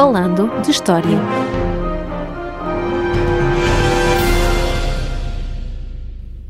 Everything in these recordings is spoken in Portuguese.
Falando de História.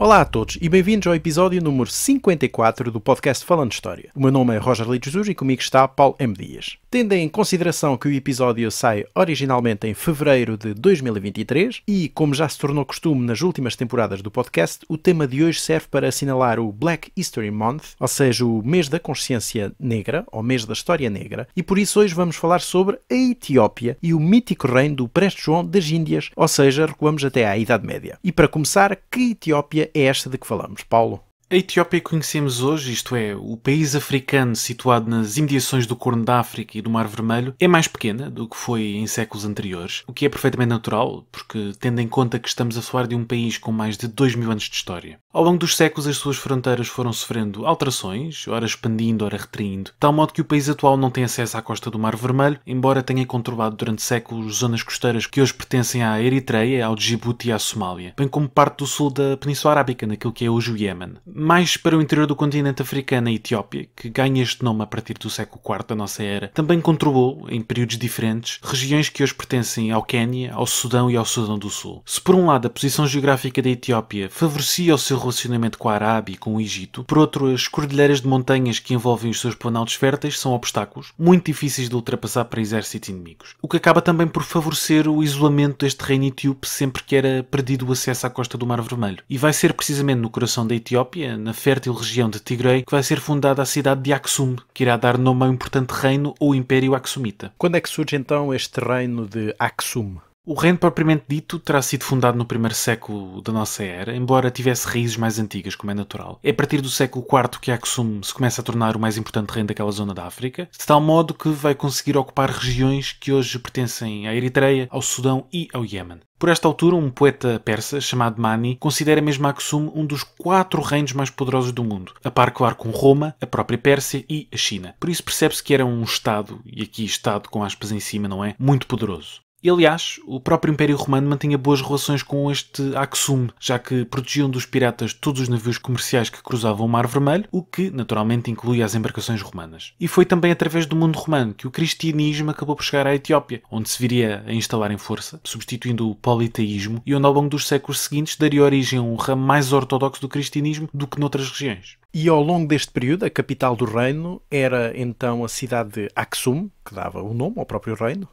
Olá a todos e bem-vindos ao episódio número 54 do podcast Falando História. O meu nome é Roger Lee Jesus e comigo está Paulo M. Dias. Tendo em consideração que o episódio sai originalmente em fevereiro de 2023 e, como já se tornou costume nas últimas temporadas do podcast, o tema de hoje serve para assinalar o Black History Month, ou seja, o mês da consciência negra, ou mês da história negra, e por isso hoje vamos falar sobre a Etiópia e o mítico reino do Preste João das Índias, ou seja, recuamos até à Idade Média. E para começar, que Etiópia é esta de que falamos. Paulo. A Etiópia que conhecemos hoje, isto é, o país africano situado nas imediações do Corno da África e do Mar Vermelho, é mais pequena do que foi em séculos anteriores, o que é perfeitamente natural, porque tendo em conta que estamos a falar de um país com mais de 2 mil anos de história. Ao longo dos séculos, as suas fronteiras foram sofrendo alterações, ora expandindo, ora retraindo, de tal modo que o país atual não tem acesso à costa do Mar Vermelho, embora tenha controlado durante séculos zonas costeiras que hoje pertencem à Eritreia, ao Djibouti e à Somália, bem como parte do sul da Península Arábica, naquilo que é hoje o Iémen mais para o interior do continente africano, a Etiópia, que ganha este nome a partir do século IV da nossa era, também controlou, em períodos diferentes, regiões que hoje pertencem ao Quênia, ao Sudão e ao Sudão do Sul. Se por um lado a posição geográfica da Etiópia favorecia o seu relacionamento com a Arábia e com o Egito, por outro, as cordilheiras de montanhas que envolvem os seus planaltos férteis são obstáculos muito difíceis de ultrapassar para exércitos inimigos, o que acaba também por favorecer o isolamento deste reino etíope sempre que era perdido o acesso à costa do Mar Vermelho. E vai ser precisamente no coração da Etiópia, na fértil região de Tigray que vai ser fundada a cidade de Aksum, que irá dar nome a um importante reino ou império aksumita. Quando é que surge então este reino de Aksum? O reino propriamente dito terá sido fundado no primeiro século da nossa era, embora tivesse raízes mais antigas, como é natural. É a partir do século IV que Aksum se começa a tornar o mais importante reino daquela zona da África, de tal modo que vai conseguir ocupar regiões que hoje pertencem à Eritreia, ao Sudão e ao Iémen. Por esta altura, um poeta persa chamado Mani considera mesmo Aksum um dos quatro reinos mais poderosos do mundo, a par, claro, com Roma, a própria Pérsia e a China. Por isso percebe-se que era um Estado, e aqui Estado com aspas em cima, não é? Muito poderoso. E, aliás, o próprio Império Romano mantinha boas relações com este Aksum, já que protegiam dos piratas todos os navios comerciais que cruzavam o Mar Vermelho, o que, naturalmente, incluía as embarcações romanas. E foi também através do mundo romano que o cristianismo acabou por chegar à Etiópia, onde se viria a instalar em força, substituindo o politeísmo, e onde ao longo dos séculos seguintes daria origem a um ramo mais ortodoxo do cristianismo do que noutras regiões. E ao longo deste período, a capital do reino era então a cidade de Aksum, que dava o nome ao próprio reino,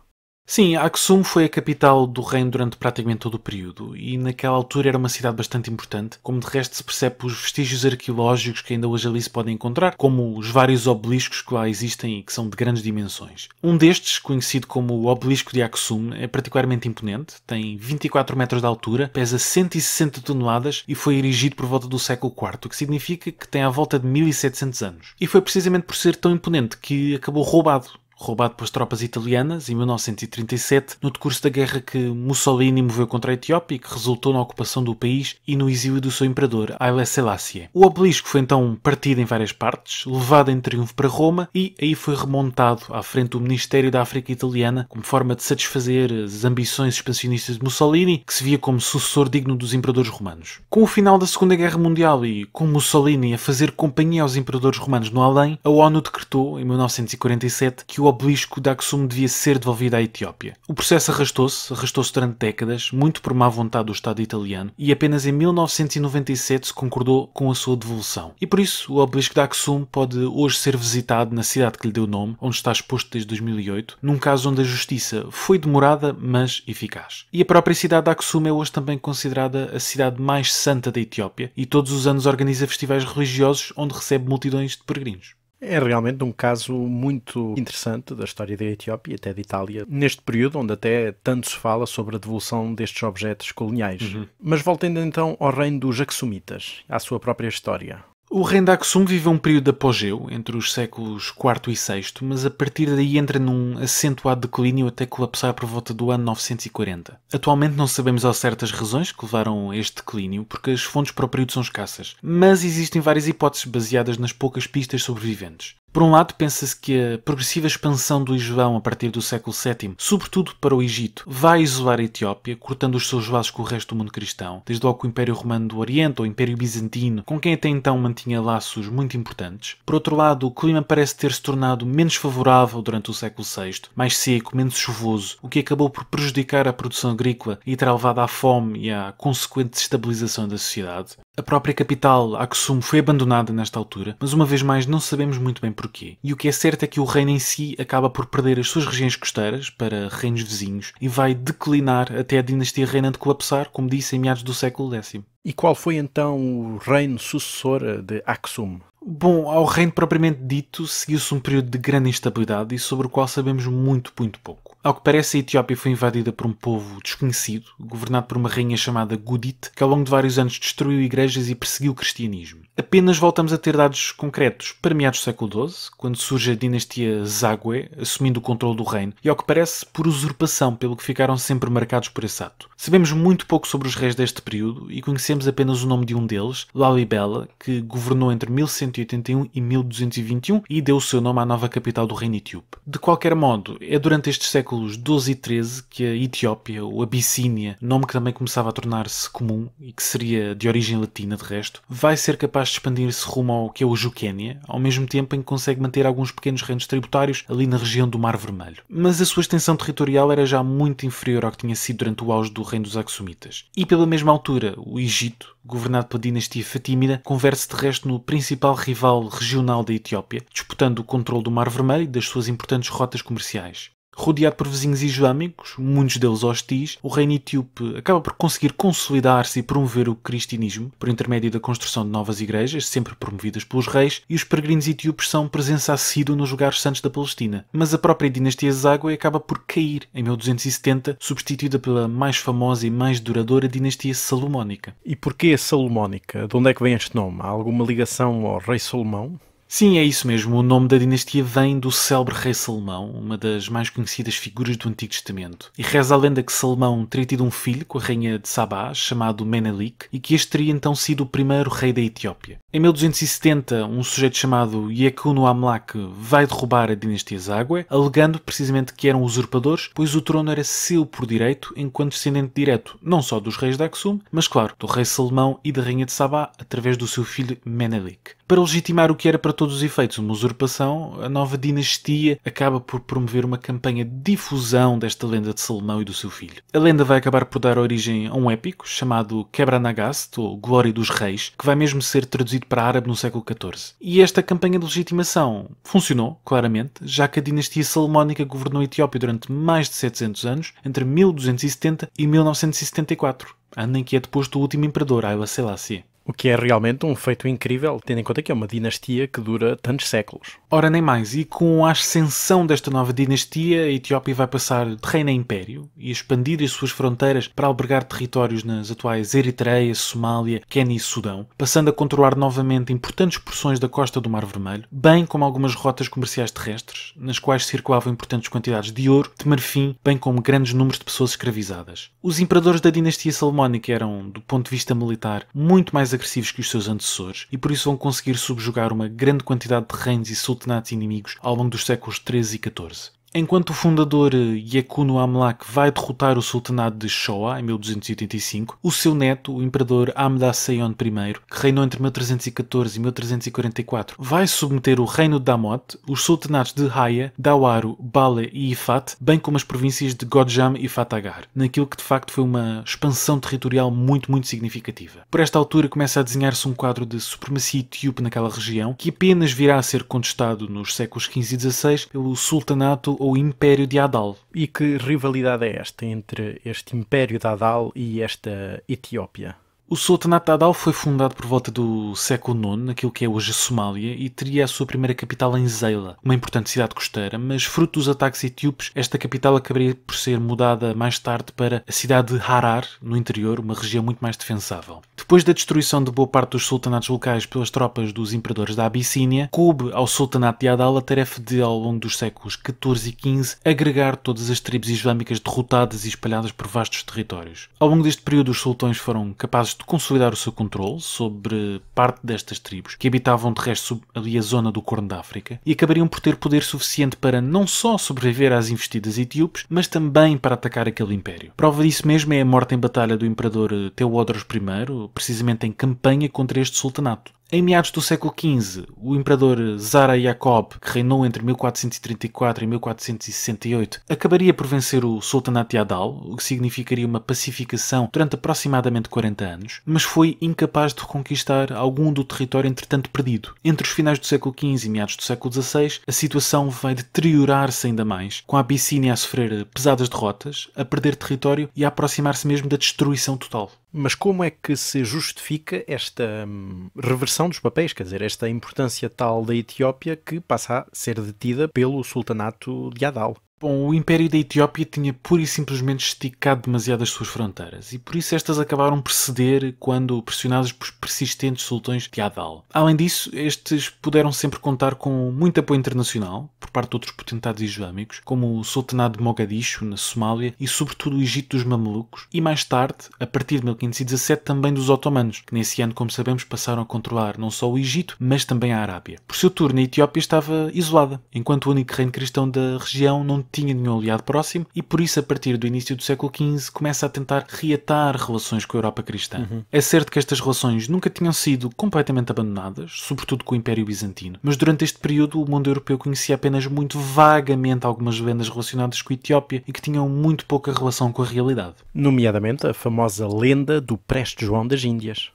Sim, Aksum foi a capital do reino durante praticamente todo o período e naquela altura era uma cidade bastante importante, como de resto se percebe pelos vestígios arqueológicos que ainda hoje ali se podem encontrar, como os vários obeliscos que lá existem e que são de grandes dimensões. Um destes, conhecido como o Obelisco de Aksum, é particularmente imponente, tem 24 metros de altura, pesa 160 toneladas e foi erigido por volta do século IV, o que significa que tem à volta de 1700 anos. E foi precisamente por ser tão imponente que acabou roubado roubado pelas tropas italianas em 1937, no decurso da guerra que Mussolini moveu contra a Etiópia e que resultou na ocupação do país e no exílio do seu imperador, Haile Selassie. O obelisco foi então partido em várias partes, levado em triunfo para Roma e aí foi remontado à frente do Ministério da África Italiana como forma de satisfazer as ambições expansionistas de Mussolini, que se via como sucessor digno dos imperadores romanos. Com o final da Segunda Guerra Mundial e com Mussolini a fazer companhia aos imperadores romanos no além, a ONU decretou, em 1947, que o obelisco de Aksum devia ser devolvido à Etiópia. O processo arrastou-se, arrastou-se durante décadas, muito por má vontade do Estado italiano, e apenas em 1997 se concordou com a sua devolução. E por isso, o obelisco de Aksum pode hoje ser visitado na cidade que lhe deu nome, onde está exposto desde 2008, num caso onde a justiça foi demorada, mas eficaz. E a própria cidade de Aksum é hoje também considerada a cidade mais santa da Etiópia, e todos os anos organiza festivais religiosos onde recebe multidões de peregrinos. É realmente um caso muito interessante da história da Etiópia e até da Itália, neste período onde até tanto se fala sobre a devolução destes objetos coloniais. Uhum. Mas voltando então ao reino dos Jaxumitas, à sua própria história. O Rendaksum viveu um período de apogeu entre os séculos IV e VI, mas a partir daí entra num acentuado declínio até colapsar por volta do ano 940. Atualmente não sabemos ao certo as razões que levaram a este declínio, porque as fontes para o período são escassas, mas existem várias hipóteses baseadas nas poucas pistas sobreviventes. Por um lado, pensa-se que a progressiva expansão do Islão a partir do século VII, sobretudo para o Egito, vai isolar a Etiópia, cortando os seus laços com o resto do mundo cristão, desde logo com o Império Romano do Oriente ou o Império Bizantino, com quem até então mantinha laços muito importantes. Por outro lado, o clima parece ter se tornado menos favorável durante o século VI, mais seco, menos chuvoso, o que acabou por prejudicar a produção agrícola e terá levado à fome e à consequente estabilização da sociedade. A própria capital, Aksum, foi abandonada nesta altura, mas uma vez mais não sabemos muito bem porquê. E o que é certo é que o reino em si acaba por perder as suas regiões costeiras para reinos vizinhos e vai declinar até a dinastia reinante colapsar, como disse, em meados do século X. E qual foi então o reino sucessor de Aksum? Bom, ao reino propriamente dito, seguiu-se um período de grande instabilidade e sobre o qual sabemos muito, muito pouco. Ao que parece, a Etiópia foi invadida por um povo desconhecido, governado por uma rainha chamada Gudit, que ao longo de vários anos destruiu igrejas e perseguiu o cristianismo. Apenas voltamos a ter dados concretos para meados do século XII, quando surge a dinastia Zagwe, assumindo o controle do reino, e ao que parece, por usurpação, pelo que ficaram sempre marcados por esse ato. Sabemos muito pouco sobre os reis deste período e conhecemos apenas o nome de um deles, Lalibela, que governou entre 1181 e 1221 e deu o seu nome à nova capital do reino etíope. De qualquer modo, é durante estes séculos séculos XII e XIII que a Etiópia ou Abissínia, nome que também começava a tornar-se comum e que seria de origem latina de resto, vai ser capaz de expandir-se rumo ao que é o Quénia, ao mesmo tempo em que consegue manter alguns pequenos reinos tributários ali na região do Mar Vermelho. Mas a sua extensão territorial era já muito inferior ao que tinha sido durante o auge do reino dos Axumitas. E pela mesma altura, o Egito, governado pela dinastia Fatímida, converte-se de resto no principal rival regional da Etiópia, disputando o controle do Mar Vermelho e das suas importantes rotas comerciais. Rodeado por vizinhos islâmicos, muitos deles hostis, o reino etíope acaba por conseguir consolidar-se e promover o cristianismo por intermédio da construção de novas igrejas, sempre promovidas pelos reis, e os peregrinos etíopes são presença assídua nos lugares santos da Palestina. Mas a própria dinastia Zagwe acaba por cair em 1270, substituída pela mais famosa e mais duradoura dinastia Salomónica. E porquê Salomónica? De onde é que vem este nome? Há alguma ligação ao rei Salomão? Sim, é isso mesmo. O nome da dinastia vem do célebre rei Salomão, uma das mais conhecidas figuras do Antigo Testamento. E reza a lenda que Salomão teria tido um filho com a rainha de Sabá, chamado Menelik, e que este teria então sido o primeiro rei da Etiópia. Em 1270, um sujeito chamado Yekuno Amlak vai derrubar a dinastia Zagwe, alegando precisamente que eram usurpadores, pois o trono era seu por direito, enquanto descendente direto não só dos reis de Aksum, mas claro, do rei Salomão e da rainha de Sabá, através do seu filho Menelik. Para legitimar o que era para todos os efeitos uma usurpação, a nova dinastia acaba por promover uma campanha de difusão desta lenda de Salomão e do seu filho. A lenda vai acabar por dar origem a um épico chamado Quebranagast, ou Glória dos Reis, que vai mesmo ser traduzido para árabe no século XIV. E esta campanha de legitimação funcionou, claramente, já que a dinastia salomónica governou a Etiópia durante mais de 700 anos, entre 1270 e 1974 ano em que é deposto o último imperador, Haile Selassie. O que é realmente um feito incrível, tendo em conta que é uma dinastia que dura tantos séculos. Ora, nem mais. E com a ascensão desta nova dinastia, a Etiópia vai passar de reino a império e expandir as suas fronteiras para albergar territórios nas atuais Eritreia, Somália, Quênia e Sudão, passando a controlar novamente importantes porções da costa do Mar Vermelho, bem como algumas rotas comerciais terrestres, nas quais circulavam importantes quantidades de ouro, de marfim, bem como grandes números de pessoas escravizadas. Os imperadores da dinastia salomónica eram, do ponto de vista militar, muito mais agressivos que os seus antecessores e por isso vão conseguir subjugar uma grande quantidade de reinos e sultanatos inimigos ao longo dos séculos XIII e XIV. Enquanto o fundador eh, Yakuno Amlak vai derrotar o sultanado de Shoa em 1285, o seu neto, o imperador Amda Seyon I, que reinou entre 1314 e 1344, vai submeter o reino de Damot, os sultanatos de Haya, Dawaru, Bale e Ifat, bem como as províncias de Godjam e Fatagar, naquilo que de facto foi uma expansão territorial muito, muito significativa. Por esta altura começa a desenhar-se um quadro de supremacia etíope naquela região, que apenas virá a ser contestado nos séculos XV e XVI pelo sultanato ou Império de Adal. E que rivalidade é esta entre este Império de Adal e esta Etiópia? O Sultanato de Adal foi fundado por volta do século IX, naquilo que é hoje a Somália, e teria a sua primeira capital em Zeila, uma importante cidade costeira, mas fruto dos ataques etíopes, esta capital acabaria por ser mudada mais tarde para a cidade de Harar, no interior, uma região muito mais defensável. Depois da destruição de boa parte dos sultanatos locais pelas tropas dos imperadores da Abissínia, coube ao Sultanato de Adal a tarefa de, ao longo dos séculos XIV e XV, agregar todas as tribos islâmicas derrotadas e espalhadas por vastos territórios. Ao longo deste período, os sultões foram capazes de consolidar o seu controle sobre parte destas tribos, que habitavam de resto ali a zona do Corno da África, e acabariam por ter poder suficiente para não só sobreviver às investidas etíopes, mas também para atacar aquele império. Prova disso mesmo é a morte em batalha do imperador Teodoros I, precisamente em campanha contra este sultanato. Em meados do século XV, o imperador Zara Jacob, que reinou entre 1434 e 1468, acabaria por vencer o Sultanate de Adal, o que significaria uma pacificação durante aproximadamente 40 anos, mas foi incapaz de reconquistar algum do território entretanto perdido. Entre os finais do século XV e meados do século XVI, a situação vai deteriorar-se ainda mais, com a Abissínia a sofrer pesadas derrotas, a perder território e a aproximar-se mesmo da destruição total. Mas como é que se justifica esta hum, reversão dos papéis, quer dizer, esta importância tal da Etiópia que passa a ser detida pelo sultanato de Adal? Bom, o Império da Etiópia tinha pura e simplesmente esticado demasiado as suas fronteiras, e por isso estas acabaram por ceder quando pressionadas por persistentes sultões de Adal. Além disso, estes puderam sempre contar com muito apoio internacional por parte de outros potentados islâmicos, como o Sultanado de Mogadishu, na Somália, e sobretudo o Egito dos Mamelucos, e mais tarde, a partir de 1517, também dos otomanos, que nesse ano, como sabemos, passaram a controlar não só o Egito, mas também a Arábia. Por seu turno, a Etiópia estava isolada, enquanto o único reino cristão da região não tinha nenhum aliado próximo e por isso, a partir do início do século XV, começa a tentar reatar relações com a Europa cristã. Uhum. É certo que estas relações nunca tinham sido completamente abandonadas, sobretudo com o Império Bizantino, mas durante este período o mundo europeu conhecia apenas muito vagamente algumas lendas relacionadas com a Etiópia e que tinham muito pouca relação com a realidade. Nomeadamente a famosa lenda do Preste João das Índias.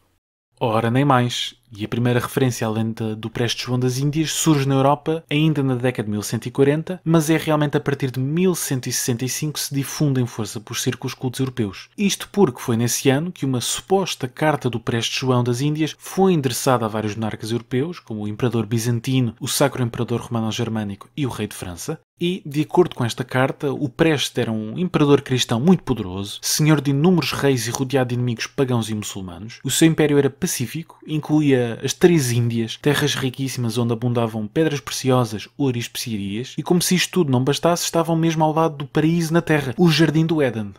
Ora, nem mais e a primeira referência à lenda do Prestes João das Índias surge na Europa ainda na década de 1140, mas é realmente a partir de 1165 que se difunde em força por círculos cultos europeus. Isto porque foi nesse ano que uma suposta carta do Prestes João das Índias foi endereçada a vários monarcas europeus, como o Imperador Bizantino, o Sacro Imperador Romano-Germânico e o Rei de França, e, de acordo com esta carta, o Preste era um imperador cristão muito poderoso, senhor de inúmeros reis e rodeado de inimigos pagãos e muçulmanos. O seu império era pacífico, incluía as três Índias, terras riquíssimas onde abundavam pedras preciosas, ouro e especiarias, e como se isto tudo não bastasse, estavam mesmo ao lado do paraíso na terra, o Jardim do Éden.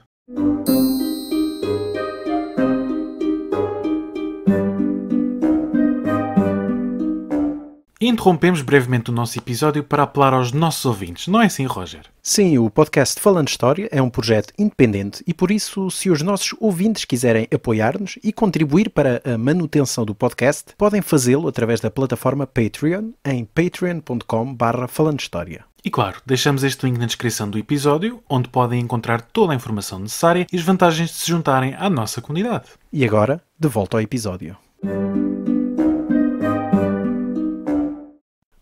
Interrompemos brevemente o nosso episódio para apelar aos nossos ouvintes, não é assim, Roger? Sim, o podcast Falando História é um projeto independente e por isso, se os nossos ouvintes quiserem apoiar-nos e contribuir para a manutenção do podcast, podem fazê-lo através da plataforma Patreon em patreon.com/falandohistoria. E claro, deixamos este link na descrição do episódio, onde podem encontrar toda a informação necessária e as vantagens de se juntarem à nossa comunidade. E agora, de volta ao episódio.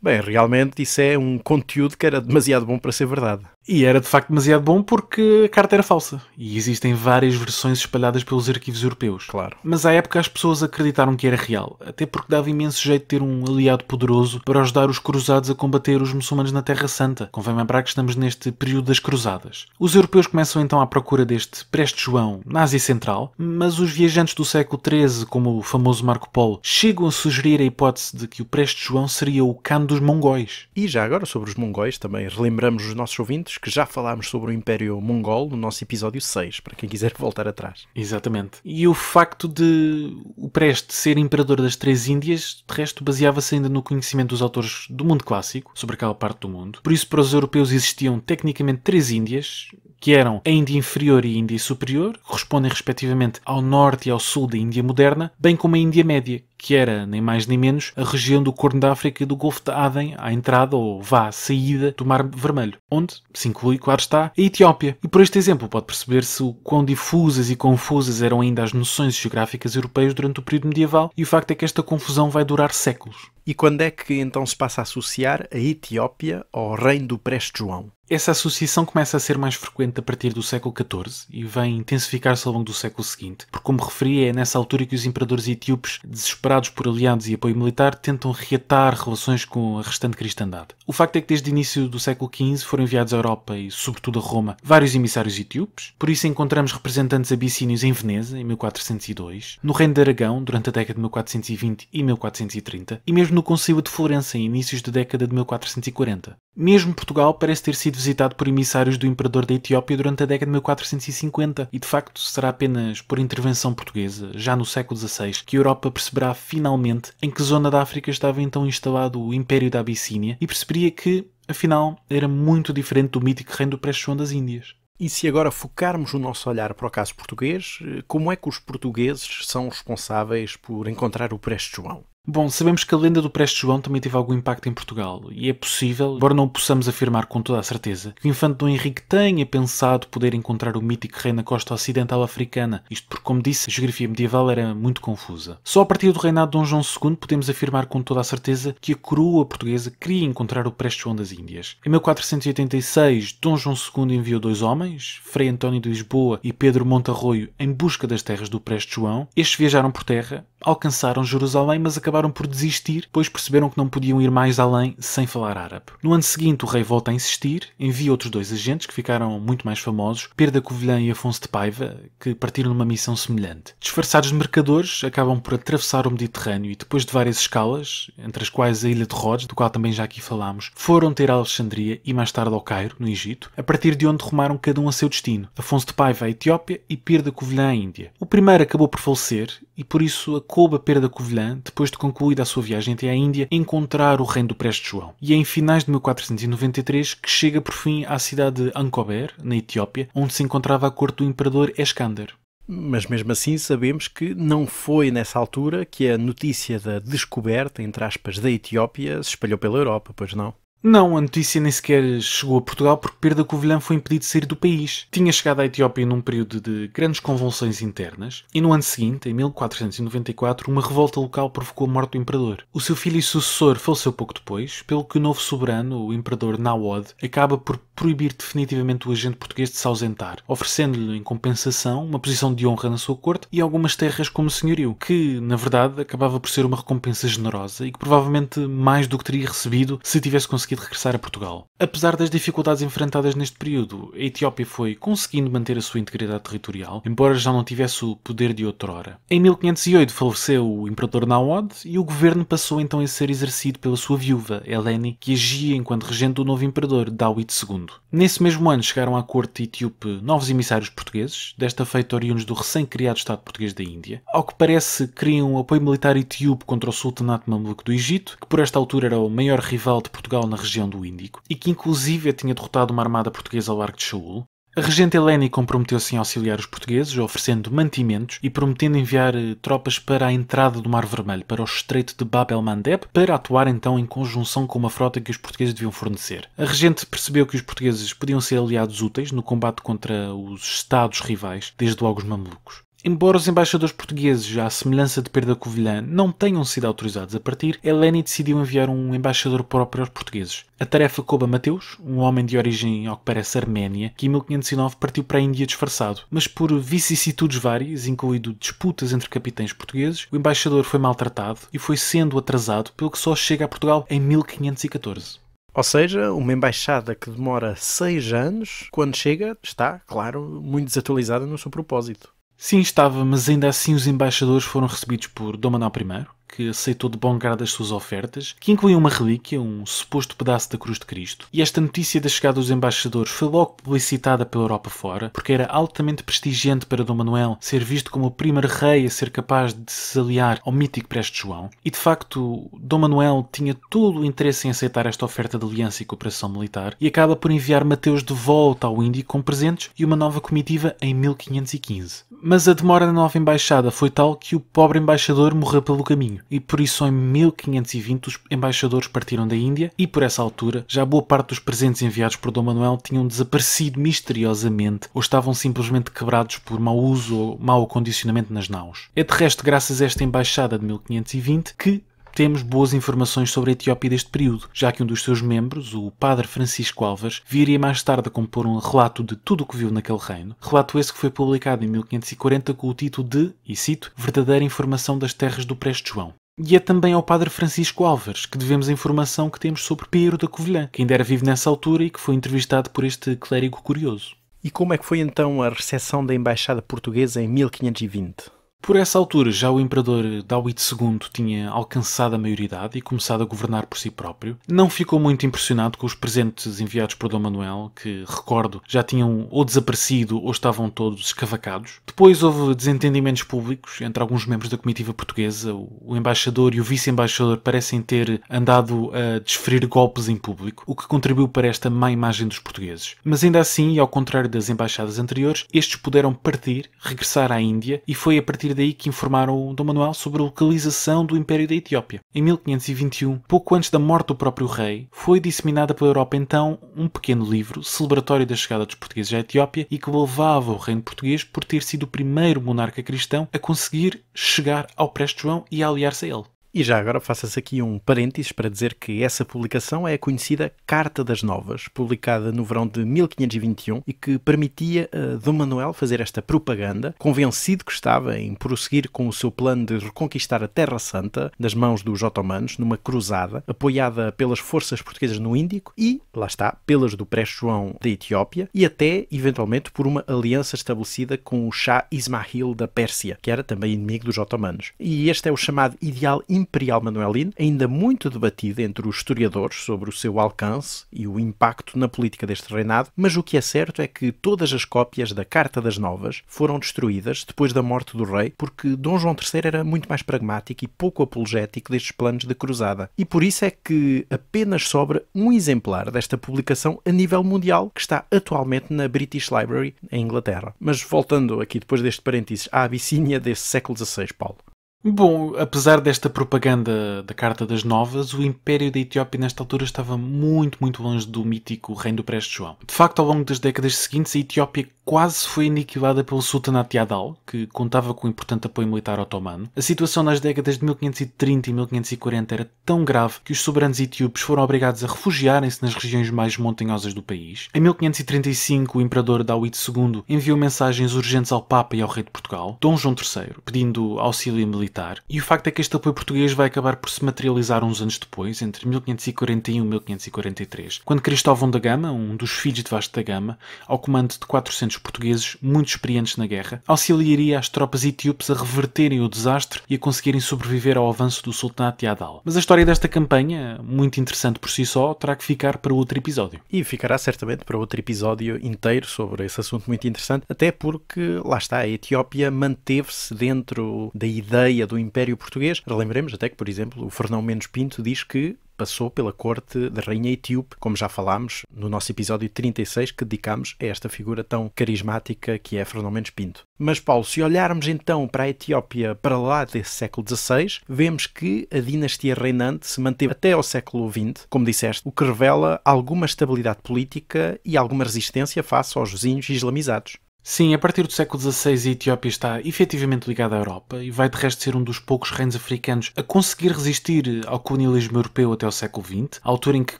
Bem, realmente isso é um conteúdo que era demasiado bom para ser verdade. E era de facto demasiado bom porque a carta era falsa. E existem várias versões espalhadas pelos arquivos europeus. Claro. Mas à época as pessoas acreditaram que era real, até porque dava imenso jeito de ter um aliado poderoso para ajudar os cruzados a combater os muçulmanos na Terra Santa. Convém lembrar que estamos neste período das cruzadas. Os europeus começam então à procura deste Preste João na Ásia Central, mas os viajantes do século XIII, como o famoso Marco Polo, chegam a sugerir a hipótese de que o Preste João seria o Cando dos mongóis. E já agora sobre os mongóis também relembramos os nossos ouvintes que já falámos sobre o Império Mongol no nosso episódio 6, para quem quiser voltar atrás. Exatamente. E o facto de o Preste ser imperador das Três Índias, de resto, baseava-se ainda no conhecimento dos autores do mundo clássico, sobre aquela parte do mundo. Por isso, para os europeus existiam tecnicamente três Índias, que eram a Índia Inferior e a Índia Superior, que correspondem respectivamente ao norte e ao sul da Índia Moderna, bem como a Índia Média, que era nem mais nem menos a região do Corno da África e do Golfo de Aden, à entrada ou vá à saída do Mar Vermelho, onde se inclui, claro está, a Etiópia. E por este exemplo pode perceber-se o quão difusas e confusas eram ainda as noções geográficas europeias durante o período medieval, e o facto é que esta confusão vai durar séculos. E quando é que então se passa a associar a Etiópia ao reino do Preste João? Essa associação começa a ser mais frequente a partir do século XIV e vem intensificar-se ao longo do século seguinte, porque, como referi, é nessa altura que os imperadores etíopes, desesperados por aliados e apoio militar, tentam reatar relações com a restante cristandade. O facto é que, desde o início do século XV, foram enviados à Europa e, sobretudo, a Roma vários emissários etíopes, por isso encontramos representantes abissínios em Veneza, em 1402, no Reino de Aragão, durante a década de 1420 e 1430, e mesmo mesmo no Concílio de Florença, em inícios da década de 1440. Mesmo Portugal parece ter sido visitado por emissários do imperador da Etiópia durante a década de 1450, e de facto será apenas por intervenção portuguesa, já no século XVI, que a Europa perceberá finalmente em que zona da África estava então instalado o Império da Abissínia e perceberia que, afinal, era muito diferente do mítico reino do pré João das Índias. E se agora focarmos o nosso olhar para o caso português, eh, como é que os portugueses são responsáveis por encontrar o Preste João? Bom, sabemos que a lenda do Preste João também teve algum impacto em Portugal, e é possível, embora não possamos afirmar com toda a certeza, que o infante Dom Henrique tenha pensado poder encontrar o mítico rei na costa ocidental africana, isto porque, como disse, a geografia medieval era muito confusa. Só a partir do reinado de Dom João II podemos afirmar com toda a certeza que a coroa portuguesa queria encontrar o Preste João das Índias. Em 1486, Dom João II enviou dois homens, Frei António de Lisboa e Pedro Montarroio, em busca das terras do Preste João. Estes viajaram por terra, alcançaram Jerusalém, mas acabaram por desistir, pois perceberam que não podiam ir mais além sem falar árabe. No ano seguinte, o rei volta a insistir, envia outros dois agentes, que ficaram muito mais famosos, Pedro da Covilhã e Afonso de Paiva, que partiram numa missão semelhante. Disfarçados de mercadores, acabam por atravessar o Mediterrâneo e, depois de várias escalas, entre as quais a ilha de Rhodes, do qual também já aqui falámos, foram ter a Alexandria e mais tarde ao Cairo, no Egito, a partir de onde rumaram cada um a seu destino. Afonso de Paiva à Etiópia e Pedro da Covilhã à Índia. O primeiro acabou por falecer e por isso acoube a Pera perda Covilhã, depois de concluída a sua viagem até a Índia, encontrar o reino do Preste João. E é em finais de 1493 que chega por fim à cidade de Ankober, na Etiópia, onde se encontrava a corte do imperador Escander. Mas mesmo assim sabemos que não foi nessa altura que a notícia da descoberta, entre aspas, da Etiópia se espalhou pela Europa, pois não? Não, a notícia nem sequer chegou a Portugal porque Perda Covilhã foi impedido de sair do país. Tinha chegado à Etiópia num período de grandes convulsões internas e no ano seguinte, em 1494, uma revolta local provocou a morte do imperador. O seu filho e sucessor faleceu pouco depois, pelo que o novo soberano, o imperador Nawod, acaba por proibir definitivamente o agente português de se ausentar, oferecendo-lhe em compensação uma posição de honra na sua corte e algumas terras como senhorio, que, na verdade, acabava por ser uma recompensa generosa e que provavelmente mais do que teria recebido se tivesse conseguido regressar a Portugal. Apesar das dificuldades enfrentadas neste período, a Etiópia foi conseguindo manter a sua integridade territorial, embora já não tivesse o poder de outrora. Em 1508 faleceu o imperador Nawad e o governo passou então a ser exercido pela sua viúva, Eleni, que agia enquanto regente do novo imperador, Dawit II mundo. Nesse mesmo ano chegaram à corte etíope novos emissários portugueses, desta feita oriundos do recém-criado Estado português da Índia. Ao que parece, criam um apoio militar etíope contra o sultanato mameluco do Egito, que por esta altura era o maior rival de Portugal na região do Índico, e que inclusive tinha derrotado uma armada portuguesa ao Arco de Shaul. A regente Helene comprometeu-se em auxiliar os portugueses, oferecendo mantimentos e prometendo enviar eh, tropas para a entrada do Mar Vermelho, para o estreito de Bab el-Mandeb, para atuar então em conjunção com uma frota que os portugueses deviam fornecer. A regente percebeu que os portugueses podiam ser aliados úteis no combate contra os estados rivais, desde logo os mamelucos. Embora os embaixadores portugueses, à semelhança de Perda Covilhã, não tenham sido autorizados a partir, Eleni decidiu enviar um embaixador próprio aos portugueses. A tarefa coube a Mateus, um homem de origem, ao que parece, arménia, que em 1509 partiu para a Índia disfarçado, mas por vicissitudes várias, incluindo disputas entre capitães portugueses, o embaixador foi maltratado e foi sendo atrasado, pelo que só chega a Portugal em 1514. Ou seja, uma embaixada que demora seis anos, quando chega, está, claro, muito desatualizada no seu propósito. Sim, estava, mas ainda assim os embaixadores foram recebidos por Dom Manuel I, que aceitou de bom grado as suas ofertas, que incluía uma relíquia, um suposto pedaço da Cruz de Cristo. E esta notícia da chegada dos embaixadores foi logo publicitada pela Europa fora, porque era altamente prestigiante para Dom Manuel ser visto como o primeiro rei a ser capaz de se aliar ao mítico Preste João. E de facto, Dom Manuel tinha todo o interesse em aceitar esta oferta de aliança e cooperação militar e acaba por enviar Mateus de volta ao Índico com presentes e uma nova comitiva em 1515. Mas a demora da nova embaixada foi tal que o pobre embaixador morreu pelo caminho e por isso em 1520 os embaixadores partiram da Índia e por essa altura já boa parte dos presentes enviados por Dom Manuel tinham desaparecido misteriosamente ou estavam simplesmente quebrados por mau uso ou mau acondicionamento nas naus. É de resto graças a esta embaixada de 1520 que temos boas informações sobre a Etiópia deste período, já que um dos seus membros, o padre Francisco Alves, viria mais tarde a compor um relato de tudo o que viu naquele reino, relato esse que foi publicado em 1540 com o título de, e cito, Verdadeira Informação das Terras do Preste João. E é também ao padre Francisco Alves que devemos a informação que temos sobre Pedro da Covilhã, que ainda era vivo nessa altura e que foi entrevistado por este clérigo curioso. E como é que foi então a recepção da Embaixada Portuguesa em 1520? Por essa altura, já o imperador Dawit II tinha alcançado a maioridade e começado a governar por si próprio. Não ficou muito impressionado com os presentes enviados por Dom Manuel, que, recordo, já tinham ou desaparecido ou estavam todos escavacados. Depois houve desentendimentos públicos entre alguns membros da comitiva portuguesa. O embaixador e o vice-embaixador parecem ter andado a desferir golpes em público, o que contribuiu para esta má imagem dos portugueses. Mas ainda assim, e ao contrário das embaixadas anteriores, estes puderam partir, regressar à Índia e foi a partir partir daí que informaram Dom Manuel sobre a localização do Império da Etiópia. Em 1521, pouco antes da morte do próprio rei, foi disseminada pela Europa então um pequeno livro celebratório da chegada dos portugueses à Etiópia e que louvava o reino português por ter sido o primeiro monarca cristão a conseguir chegar ao Preste João e a aliar-se a ele. E já agora faça-se aqui um parênteses para dizer que essa publicação é a conhecida Carta das Novas, publicada no verão de 1521 e que permitia a eh, Dom Manuel fazer esta propaganda, convencido que estava em prosseguir com o seu plano de reconquistar a Terra Santa das mãos dos otomanos numa cruzada apoiada pelas forças portuguesas no Índico e, lá está, pelas do Preste João da Etiópia e até, eventualmente, por uma aliança estabelecida com o Shah Ismail da Pérsia, que era também inimigo dos otomanos. E este é o chamado ideal imperial manuelino, ainda muito debatida entre os historiadores sobre o seu alcance e o impacto na política deste reinado, mas o que é certo é que todas as cópias da Carta das Novas foram destruídas depois da morte do rei, porque Dom João III era muito mais pragmático e pouco apologético destes planos de cruzada. E por isso é que apenas sobra um exemplar desta publicação a nível mundial, que está atualmente na British Library, em Inglaterra. Mas voltando aqui depois deste parênteses à Abissínia desse século XVI, Paulo. Bom, apesar desta propaganda da Carta das Novas, o Império da Etiópia nesta altura estava muito, muito longe do mítico Reino do Preste João. De facto, ao longo das décadas seguintes, a Etiópia quase foi aniquilada pelo sultanato de Adal, que contava com um importante apoio militar otomano. A situação nas décadas de 1530 e 1540 era tão grave que os soberanos etíopes foram obrigados a refugiarem-se nas regiões mais montanhosas do país. Em 1535, o imperador Dawit II enviou mensagens urgentes ao Papa e ao rei de Portugal, Dom João III, pedindo auxílio militar. E o facto é que este apoio português vai acabar por se materializar uns anos depois, entre 1541 e 1543, quando Cristóvão da Gama, um dos filhos de Vasco da Gama, ao comando de 400 portugueses muito experientes na guerra, auxiliaria as tropas etíopes a reverterem o desastre e a conseguirem sobreviver ao avanço do sultanato de Adal. Mas a história desta campanha, muito interessante por si só, terá que ficar para outro episódio. E ficará certamente para outro episódio inteiro sobre esse assunto muito interessante, até porque, lá está, a Etiópia manteve-se dentro da ideia do Império Português. Lembremos até que, por exemplo, o Fernão Mendes Pinto diz que passou pela corte da rainha etíope, como já falámos no nosso episódio 36 que dedicámos a esta figura tão carismática que é Fernão Pinto. Mas Paulo, se olharmos então para a Etiópia para lá desse século XVI, vemos que a dinastia reinante se manteve até ao século XX, como disseste, o que revela alguma estabilidade política e alguma resistência face aos vizinhos islamizados. Sim, a partir do século XVI a Etiópia está efetivamente ligada à Europa e vai de resto ser um dos poucos reinos africanos a conseguir resistir ao colonialismo europeu até o século XX, altura em que,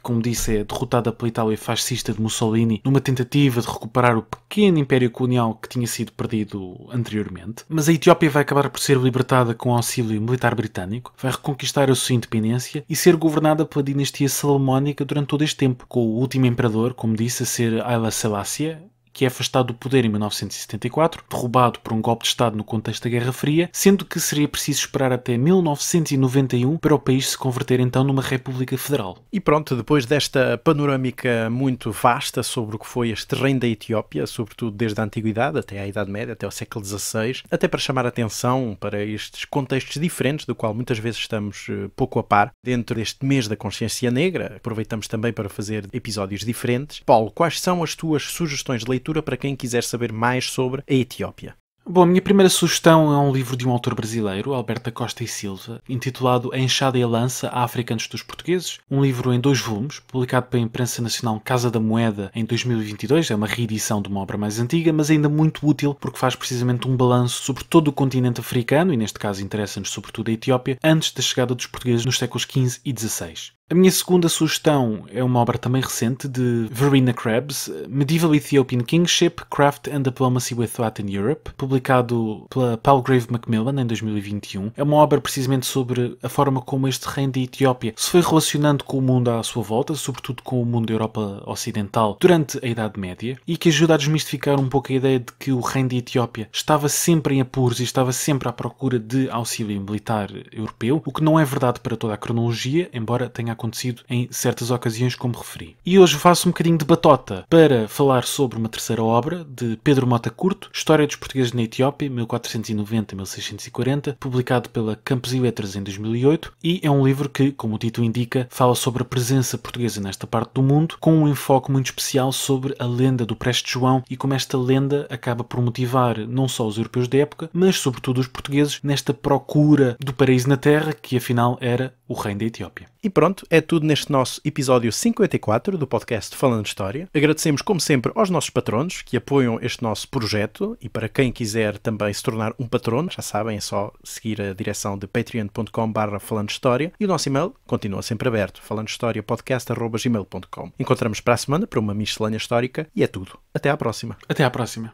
como disse, é derrotada pela Itália fascista de Mussolini numa tentativa de recuperar o pequeno império colonial que tinha sido perdido anteriormente. Mas a Etiópia vai acabar por ser libertada com auxílio militar britânico, vai reconquistar a sua independência e ser governada pela dinastia salomónica durante todo este tempo, com o último imperador, como disse, a ser Haile Selassie, que é afastado do poder em 1974, derrubado por um golpe de Estado no contexto da Guerra Fria, sendo que seria preciso esperar até 1991 para o país se converter então numa República Federal. E pronto, depois desta panorâmica muito vasta sobre o que foi este reino da Etiópia, sobretudo desde a Antiguidade até à Idade Média, até ao século XVI, até para chamar atenção para estes contextos diferentes, do qual muitas vezes estamos eh, pouco a par, dentro deste mês da consciência negra, aproveitamos também para fazer episódios diferentes. Paulo, quais são as tuas sugestões de leitura leitura para quem quiser saber mais sobre a Etiópia. Bom, a minha primeira sugestão é um livro de um autor brasileiro, Alberto Costa e Silva, intitulado A Enxada e a Lança, a África antes dos Portugueses, um livro em dois volumes, publicado pela imprensa nacional Casa da Moeda em 2022, é uma reedição de uma obra mais antiga, mas ainda muito útil porque faz precisamente um balanço sobre todo o continente africano, e neste caso interessa-nos sobretudo a Etiópia, antes da chegada dos portugueses nos séculos XV e XVI. A minha segunda sugestão é uma obra também recente de Verena Krebs, Medieval Ethiopian Kingship, Craft and Diplomacy with Latin Europe, publicado pela Palgrave Macmillan em 2021. É uma obra precisamente sobre a forma como este reino de Etiópia se foi relacionando com o mundo à sua volta, sobretudo com o mundo da Europa Ocidental durante a Idade Média, e que ajuda a desmistificar um pouco a ideia de que o reino de Etiópia estava sempre em apuros e estava sempre à procura de auxílio militar europeu, o que não é verdade para toda a cronologia, embora tenha acontecido em certas ocasiões, como referi. E hoje faço um bocadinho de batota para falar sobre uma terceira obra de Pedro Mota Curto, História dos Portugueses na Etiópia, 1490-1640, publicado pela Campos e Letras em 2008, e é um livro que, como o título indica, fala sobre a presença portuguesa nesta parte do mundo, com um enfoque muito especial sobre a lenda do Preste João e como esta lenda acaba por motivar não só os europeus da época, mas sobretudo os portugueses nesta procura do paraíso na terra, que afinal era o reino da Etiópia. E pronto, é tudo neste nosso episódio 54 do podcast Falando História. Agradecemos, como sempre, aos nossos patronos que apoiam este nosso projeto e para quem quiser também se tornar um patrono, já sabem, é só seguir a direção de patreoncom falando história e o nosso e-mail continua sempre aberto, falandohistoriapodcast.gmail.com. Encontramos para a semana para uma miscelânea histórica e é tudo. Até à próxima. Até à próxima.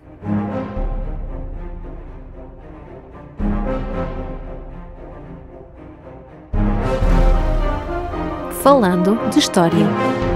Falando de História.